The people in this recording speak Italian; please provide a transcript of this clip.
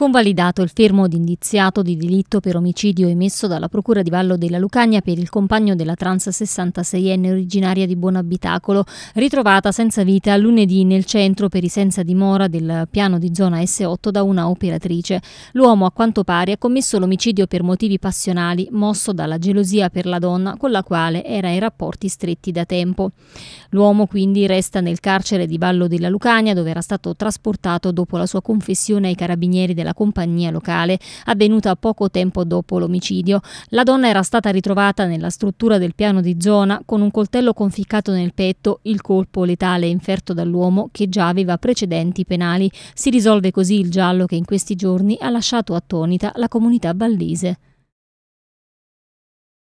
convalidato il fermo d'indiziato di delitto per omicidio emesso dalla Procura di Vallo della Lucagna per il compagno della trans 66enne originaria di Buonabitacolo, ritrovata senza vita lunedì nel centro per i senza dimora del piano di zona S8 da una operatrice. L'uomo, a quanto pare, ha commesso l'omicidio per motivi passionali, mosso dalla gelosia per la donna con la quale era in rapporti stretti da tempo. L'uomo quindi resta nel carcere di Vallo della Lucagna dove era stato trasportato dopo la sua confessione ai carabinieri della della compagnia locale, avvenuta poco tempo dopo l'omicidio. La donna era stata ritrovata nella struttura del piano di zona con un coltello conficcato nel petto, il colpo letale inferto dall'uomo che già aveva precedenti penali. Si risolve così il giallo che in questi giorni ha lasciato attonita la comunità ballese.